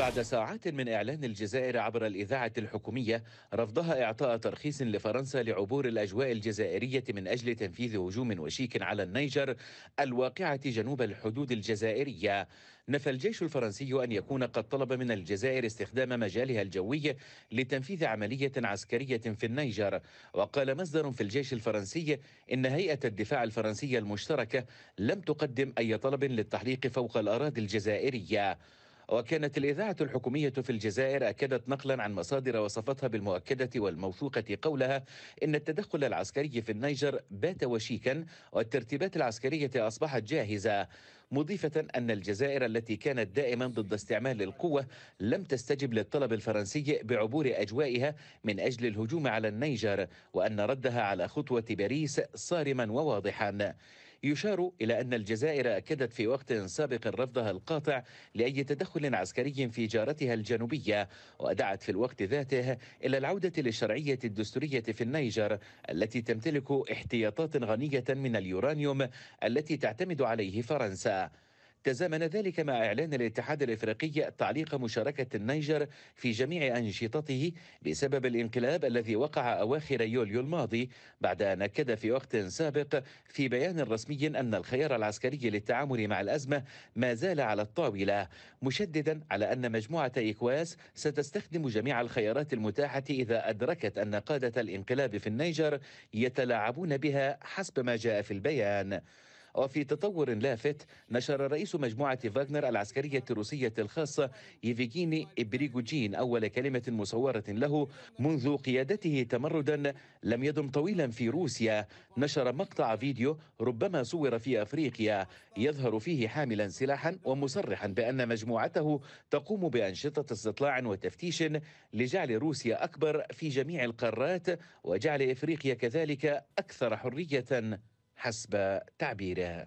بعد ساعات من إعلان الجزائر عبر الإذاعة الحكومية رفضها إعطاء ترخيص لفرنسا لعبور الأجواء الجزائرية من أجل تنفيذ هجوم وشيك على النيجر الواقعة جنوب الحدود الجزائرية نفى الجيش الفرنسي أن يكون قد طلب من الجزائر استخدام مجالها الجوي لتنفيذ عملية عسكرية في النيجر وقال مصدر في الجيش الفرنسي إن هيئة الدفاع الفرنسية المشتركة لم تقدم أي طلب للتحليق فوق الأراضي الجزائرية وكانت الإذاعة الحكومية في الجزائر أكدت نقلا عن مصادر وصفتها بالمؤكدة والموثوقة قولها إن التدخل العسكري في النيجر بات وشيكا والترتيبات العسكرية أصبحت جاهزة مضيفة أن الجزائر التي كانت دائما ضد استعمال القوة لم تستجب للطلب الفرنسي بعبور أجوائها من أجل الهجوم على النيجر وأن ردها على خطوة باريس صارما وواضحا يشار إلى أن الجزائر أكدت في وقت سابق رفضها القاطع لأي تدخل عسكري في جارتها الجنوبية ودعت في الوقت ذاته إلى العودة للشرعية الدستورية في النيجر التي تمتلك احتياطات غنية من اليورانيوم التي تعتمد عليه فرنسا تزامن ذلك مع إعلان الاتحاد الإفريقي تعليق مشاركة النيجر في جميع أنشطته بسبب الانقلاب الذي وقع أواخر يوليو الماضي بعد أن أكد في وقت سابق في بيان رسمي أن الخيار العسكري للتعامل مع الأزمة ما زال على الطاولة مشددا على أن مجموعة إكواس ستستخدم جميع الخيارات المتاحة إذا أدركت أن قادة الانقلاب في النيجر يتلاعبون بها حسب ما جاء في البيان وفي تطور لافت نشر رئيس مجموعة فاغنر العسكرية الروسية الخاصة يفيجيني إبريغوجين أول كلمة مصورة له منذ قيادته تمردا لم يدم طويلا في روسيا نشر مقطع فيديو ربما صور في أفريقيا يظهر فيه حاملا سلاحا ومصرحا بأن مجموعته تقوم بأنشطة استطلاع وتفتيش لجعل روسيا أكبر في جميع القارات وجعل إفريقيا كذلك أكثر حرية حسب تعبيره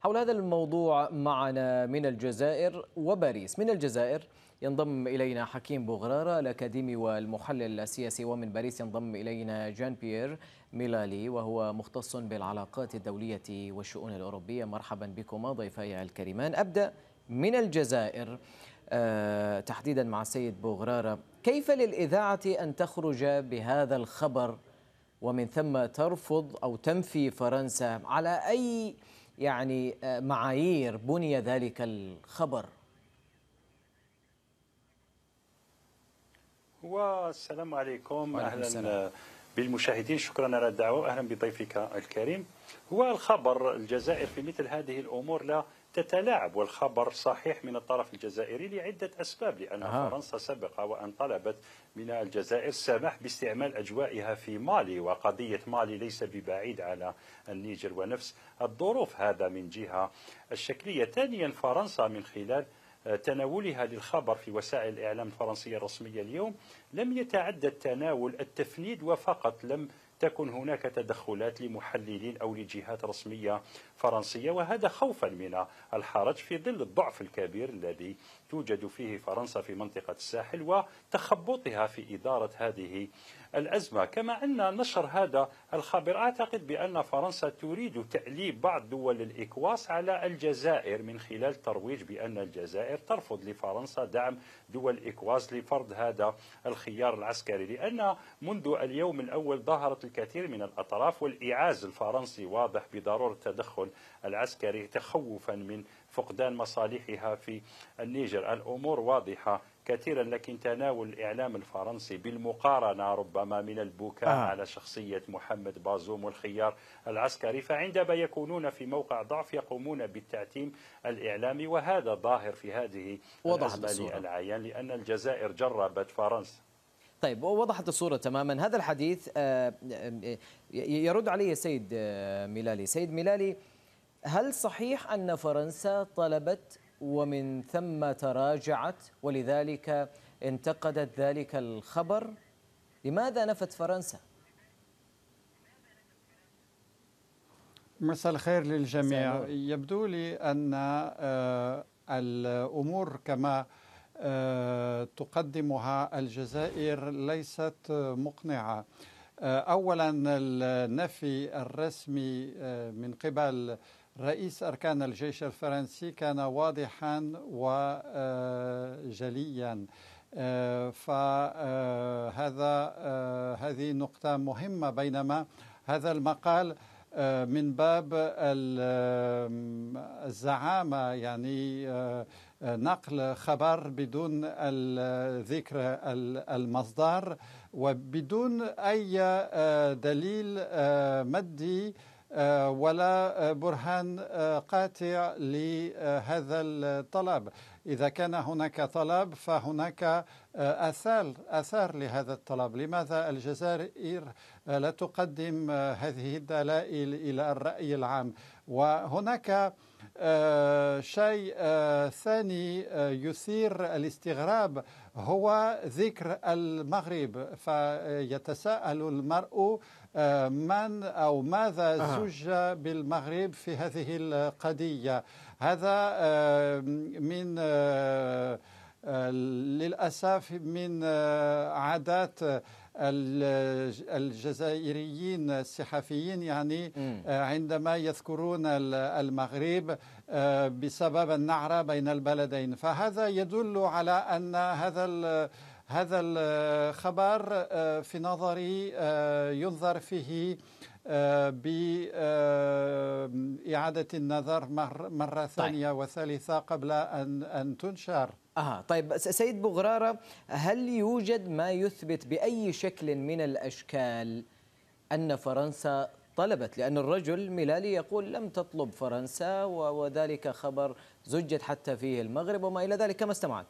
حول هذا الموضوع معنا من الجزائر وباريس من الجزائر ينضم إلينا حكيم بوغرارة الأكاديمي والمحلل السياسي ومن باريس ينضم إلينا جان بيير ميلالي وهو مختص بالعلاقات الدولية والشؤون الأوروبية مرحبا بكما ضيفي الكريمان أبدأ من الجزائر آه، تحديدا مع السيد بوغرارة كيف للإذاعة أن تخرج بهذا الخبر ومن ثم ترفض أو تنفي فرنسا على أي يعني آه، معايير بني ذلك الخبر هو السلام عليكم أهلا السلام. بالمشاهدين شكرا على الدعوة وأهلا بضيفك الكريم هو الخبر الجزائر في مثل هذه الأمور لا تتلاعب والخبر صحيح من الطرف الجزائري لعدة أسباب لأن آه. فرنسا سبق وأن طلبت من الجزائر السماح باستعمال أجوائها في مالي وقضية مالي ليس ببعيد على النيجر ونفس الظروف هذا من جهة الشكلية ثانيا فرنسا من خلال تناولها للخبر في وسائل الإعلام الفرنسية الرسمية اليوم لم يتعدى التناول التفنيد وفقط لم تكن هناك تدخلات لمحللين أو لجهات رسمية فرنسية وهذا خوفا من الحرج في ظل الضعف الكبير الذي توجد فيه فرنسا في منطقة الساحل وتخبطها في إدارة هذه الأزمة كما أن نشر هذا الخبر أعتقد بأن فرنسا تريد تأليب بعض دول الإكواس على الجزائر من خلال ترويج بأن الجزائر ترفض لفرنسا دعم دول إكواس لفرض هذا الخيار العسكري لأن منذ اليوم الأول ظهرت الكثير من الأطراف والإعاز الفرنسي واضح بضرورة التدخل العسكري تخوفا من فقدان مصالحها في النيجر الفجر الأمور واضحة كثيرا لكن تناول الإعلام الفرنسي بالمقارنة ربما من البكاء آه. على شخصية محمد بازوم والخيار العسكري فعندما يكونون في موقع ضعف يقومون بالتعتيم الإعلامي وهذا ظاهر في هذه الأزمة العيان لأن الجزائر جربت فرنسا طيب وضحت الصورة تماما هذا الحديث آه، آه، يرد عليه سيد آه، ميلالي سيد ميلالي هل صحيح أن فرنسا طلبت ومن ثم تراجعت ولذلك انتقدت ذلك الخبر لماذا نفت فرنسا؟ مساء الخير للجميع يبدو لي أن آه، الأمور كما آه، تقدمها الجزائر ليست مقنعة آه، أولا النفي الرسمي من قبل رئيس أركان الجيش الفرنسي كان واضحا وجليا آه، آه، فهذا آه، هذه نقطة مهمة بينما هذا المقال من باب الزعامة يعني نقل خبر بدون ذكر المصدر وبدون أي دليل مادي آه، ولا آه، برهان آه، قاطع لهذا الطلب إذا كان هناك طلب فهناك أثار أثار لهذا الطلب لماذا الجزائر لا تقدم هذه الدلائل إلى الرأي العام وهناك شيء ثاني يثير الاستغراب هو ذكر المغرب فيتساءل المرء آه، من أو ماذا آه. زج بالمغرب في هذه القضية هذا آه، من للأسف من عادات الجزائريين الصحفيين يعني عندما يذكرون المغرب بسبب النعرة بين البلدين فهذا يدل على أن هذا هذا الخبر آه، في نظري آه، ينظر فيه آه، بإعادة النظر مرة طيب. ثانية طيب. وثالثة قبل أن أن تنشر أها طيب سيد بغرارة هل يوجد ما يثبت بأي شكل من الأشكال أن فرنسا طلبت لأن الرجل ميلالي يقول لم تطلب فرنسا وذلك خبر زجت حتى فيه المغرب وما إلى ذلك كما استمعت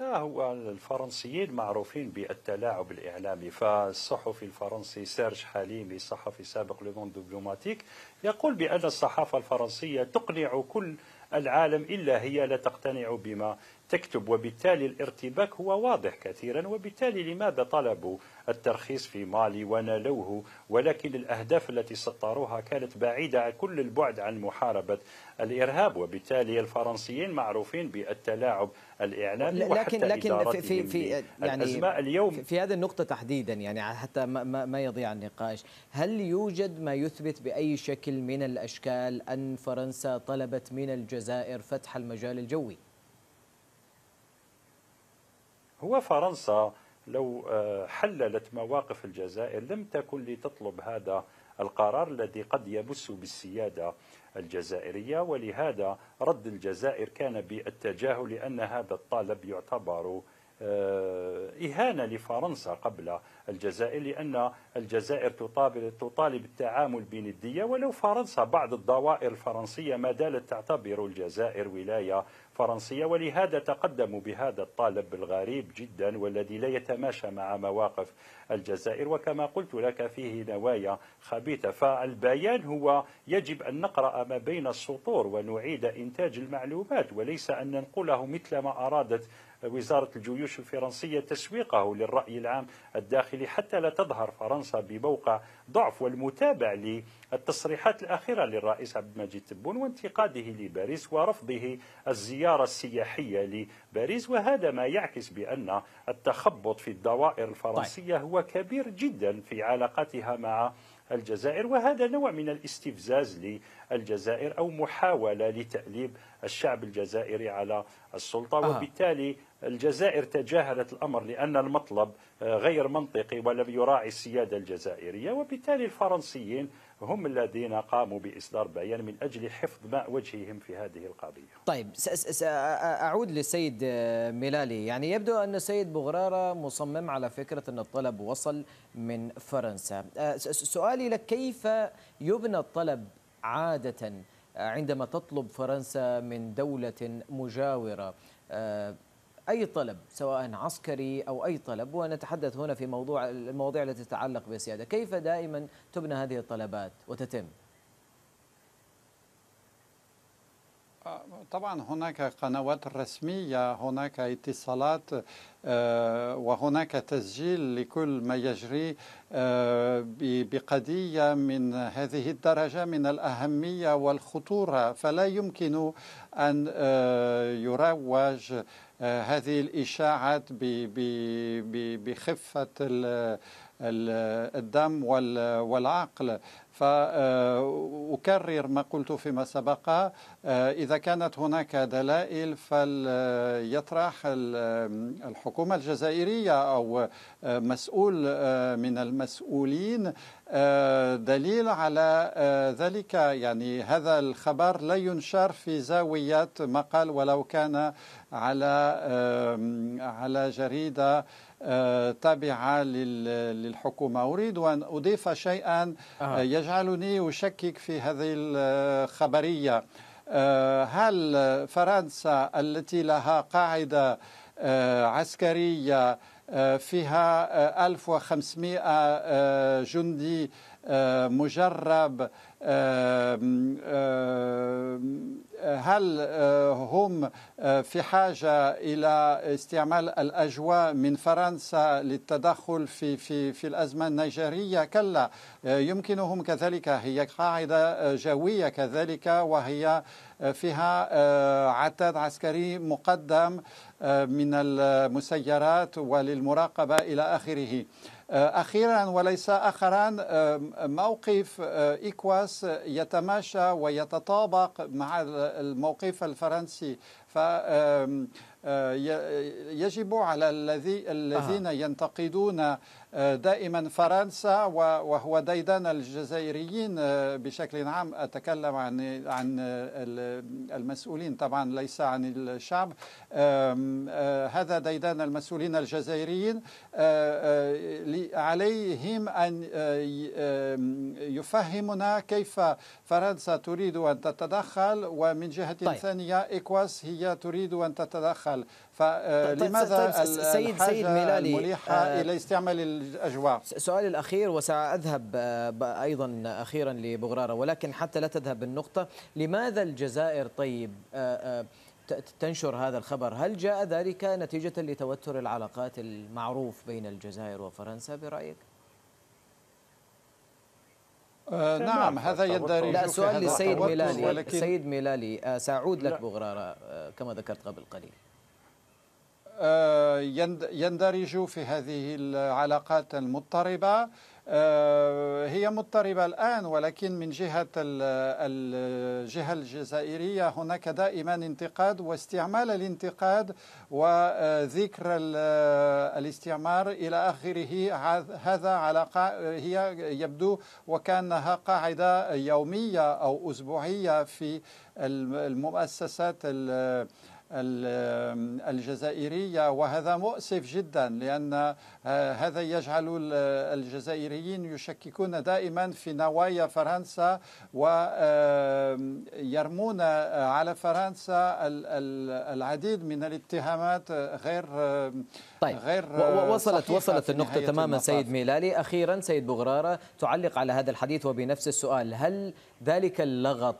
هو الفرنسيين معروفين بالتلاعب الإعلامي فالصحفي الفرنسي سيرج حليمي صحفي سابق لومون دبلوماتيك يقول بأن الصحافة الفرنسية تقنع كل العالم إلا هي لا تقتنع بما تكتب وبالتالي الارتباك هو واضح كثيرا وبالتالي لماذا طلبوا الترخيص في مالي ونالوه ولكن الأهداف التي سطروها كانت بعيدة عن كل البعد عن محاربة الإرهاب وبالتالي الفرنسيين معروفين بالتلاعب الإعلامي لكن وحتى لكن في في, في يعني اليوم في هذه النقطة تحديدا يعني حتى ما, ما يضيع النقاش هل يوجد ما يثبت بأي شكل من الأشكال أن فرنسا طلبت من الجزائر فتح المجال الجوي؟ هو فرنسا لو آه، حللت مواقف الجزائر لم تكن لتطلب هذا القرار الذي قد يمس بالسيادة الجزائرية ولهذا رد الجزائر كان بالتجاهل لأن هذا الطالب يعتبر آه، إهانة لفرنسا قبل الجزائر لأن الجزائر تطالب التعامل بندية ولو فرنسا بعض الضوائر الفرنسية ما زالت تعتبر الجزائر ولاية فرنسية ولهذا تقدموا بهذا الطالب الغريب جدا والذي لا يتماشى مع مواقف الجزائر وكما قلت لك فيه نوايا خبيثة فالبيان هو يجب أن نقرأ ما بين السطور ونعيد إنتاج المعلومات وليس أن ننقله مثل ما أرادت وزارة الجيوش الفرنسية تسويقه للرأي العام الداخلي حتى لا تظهر فرنسا بموقع ضعف والمتابع للتصريحات الأخيرة للرئيس عبد المجيد تبون وانتقاده لباريس ورفضه الزيارة السياحية لباريس وهذا ما يعكس بأن التخبط في الدوائر الفرنسية طيب. هو كبير جدا في علاقتها مع الجزائر وهذا نوع من الاستفزاز للجزائر أو محاولة لتأليب الشعب الجزائري على السلطة آه. وبالتالي الجزائر تجاهلت الأمر لأن المطلب آه، غير منطقي ولم يراعي السيادة الجزائرية وبالتالي الفرنسيين هم الذين قاموا بإصدار بيان من أجل حفظ ماء وجههم في هذه القضية طيب سأعود للسيد آه، ميلالي يعني يبدو أن السيد بغرارة مصمم على فكرة أن الطلب وصل من فرنسا آه، سؤالي لك كيف يبنى الطلب عادة عندما تطلب فرنسا من دولة مجاورة آه، أي طلب سواء عسكري أو أي طلب ونتحدث هنا في موضوع المواضيع التي تتعلق بالسيادة كيف دائما تبنى هذه الطلبات وتتم؟ طبعا هناك قنوات رسمية هناك اتصالات آه، وهناك تسجيل لكل ما يجري آه، بقضية من هذه الدرجة من الأهمية والخطورة فلا يمكن أن آه، يروج هذه الإشاعات بخفة الدم والعقل فأكرر آه، ما قلت فيما سبق آه، إذا كانت هناك دلائل فليطرح الحكومة الجزائرية أو آه، مسؤول من المسؤولين آه، دليل على آه، ذلك يعني هذا الخبر لا ينشر في زاويات مقال ولو كان على على جريده آه، تابعة للحكومة أريد أن أضيف شيئا يجعلني أشكك في هذه الخبرية هل فرنسا التي لها قاعدة عسكرية آه، فيها 1500 آه، آه، جندي مجرب هل آه، هم آه، في حاجة إلى استعمال الأجواء من فرنسا للتدخل في في في الأزمة النيجيرية؟ كلا آه، يمكنهم كذلك هي قاعدة جوية كذلك وهي فيها عتاد عسكري مقدم من المسيرات وللمراقبة إلى آخره. آه، أخيرا وليس آخرا آه، موقف إيكواس آه، يتماشى ويتطابق مع الموقف الفرنسي ف يجب على الذي الذين آه. ينتقدون دائما فرنسا وهو ديدان الجزائريين بشكل عام اتكلم عن عن المسؤولين طبعا ليس عن الشعب هذا ديدان المسؤولين الجزائريين عليهم ان يفهمنا كيف فرنسا تريد ان تتدخل ومن جهه طيب. ثانيه اكواس هي الدولية تريد أن تتدخل فلماذا آه، طيب, طيب،, طيب،, طيب، سيد سيد ميلالي مليحه آه إلى استعمال الأجواء سؤالي الأخير وسأذهب آه، أيضا أخيرا لبغرارة ولكن حتى لا تذهب النقطة لماذا الجزائر طيب آه، تنشر هذا الخبر هل جاء ذلك نتيجة لتوتر العلاقات المعروف بين الجزائر وفرنسا برأيك؟ آه نعم هذا يندرج لا سؤال للسيد ميلالي السيد ميلالي سأعود لك بغرارة آه، كما ذكرت قبل قليل آه، يندرج في هذه العلاقات المضطربة آه، هي مضطربة الآن ولكن من جهة الجهة الجزائرية هناك دائما انتقاد واستعمال الانتقاد وذكر الاستعمار إلى آخره هذا على هي يبدو وكأنها قاعدة يومية أو أسبوعية في المؤسسات الجزائرية وهذا مؤسف جدا لأن آه، هذا يجعل الجزائريين يشككون دائما في نوايا فرنسا ويرمون آه، على فرنسا العديد من الاتهامات غير طيب. غير وصلت وصلت النقطة تماما سيد ميلالي أخيرا سيد بغرارة تعلق على هذا الحديث وبنفس السؤال هل ذلك اللغط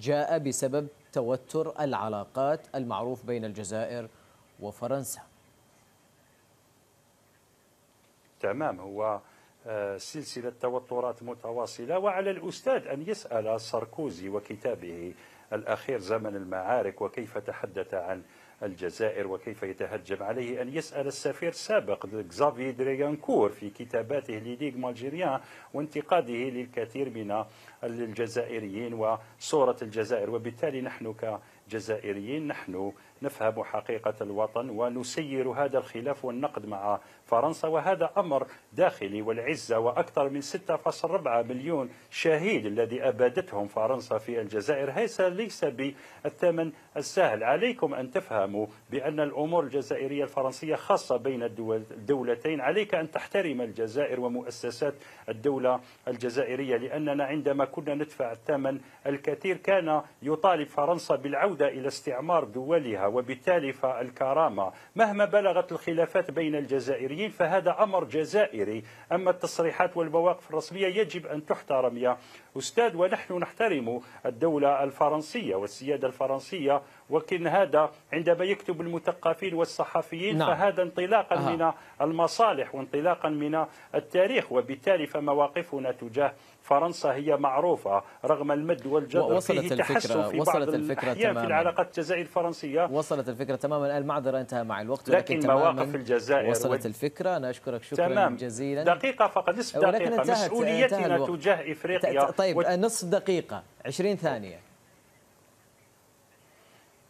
جاء بسبب توتر العلاقات المعروف بين الجزائر وفرنسا تمام هو آه، سلسلة توترات متواصلة وعلى الأستاذ أن يسأل ساركوزي وكتابه الأخير زمن المعارك وكيف تحدث عن الجزائر وكيف يتهجم عليه أن يسأل السفير السابق زافي دريانكور في كتاباته لديغ مالجيريان وانتقاده للكثير من الجزائريين وصورة الجزائر وبالتالي نحن كجزائريين نحن نفهم حقيقة الوطن ونسير هذا الخلاف والنقد مع فرنسا وهذا أمر داخلي والعزة وأكثر من 6.4 مليون شهيد الذي أبادتهم فرنسا في الجزائر هذا ليس بالثمن السهل عليكم أن تفهموا بأن الأمور الجزائرية الفرنسية خاصة بين الدولتين عليك أن تحترم الجزائر ومؤسسات الدولة الجزائرية لأننا عندما كنا ندفع الثمن الكثير كان يطالب فرنسا بالعودة إلى استعمار دولها وبالتالي فالكرامة مهما بلغت الخلافات بين الجزائريين فهذا أمر جزائري أما التصريحات والمواقف الرسمية يجب أن تحترم يا أستاذ ونحن نحترم الدولة الفرنسية والسيادة الفرنسية ولكن هذا عندما يكتب المثقفين والصحفيين نعم. فهذا انطلاقا آه. من المصالح وانطلاقا من التاريخ وبالتالي فمواقفنا تجاه فرنسا هي معروفة رغم المد والجزر وصلت فيه الفكرة في وصلت بعض الفكرة تماما في العلاقات الجزائرية الفرنسية وصلت الفكرة تماما الآن معذرة انتهى مع الوقت لكن, لكن مواقف الجزائر وصلت و... الفكرة أنا أشكرك شكرا تمام. جزيلا دقيقة فقط نصف دقيقة مسؤوليتنا تجاه إفريقيا طيب و... نصف دقيقة 20 ثانية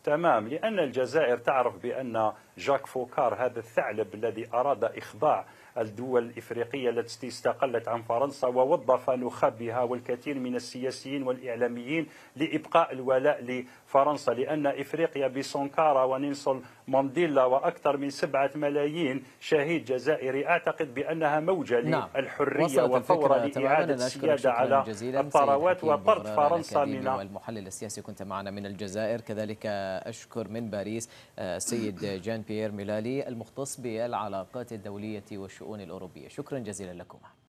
تمام لأن الجزائر تعرف بأن جاك فوكار هذا الثعلب الذي أراد إخضاع الدول الإفريقية التي استقلت عن فرنسا ووظف نخبها والكثير من السياسيين والإعلاميين لإبقاء الولاء لفرنسا لأن إفريقيا بسونكارا ونيلسون مانديلا وأكثر من سبعة ملايين شهيد جزائري أعتقد بأنها موجة نعم. للحرية وثورة لإعادة السيادة على الثروات وطرد فرنسا من المحلل السياسي كنت معنا من الجزائر كذلك أشكر من باريس السيد آه، جان بيير ميلالي المختص بالعلاقات الدولية والشؤون الأوروبية شكرا جزيلا لكم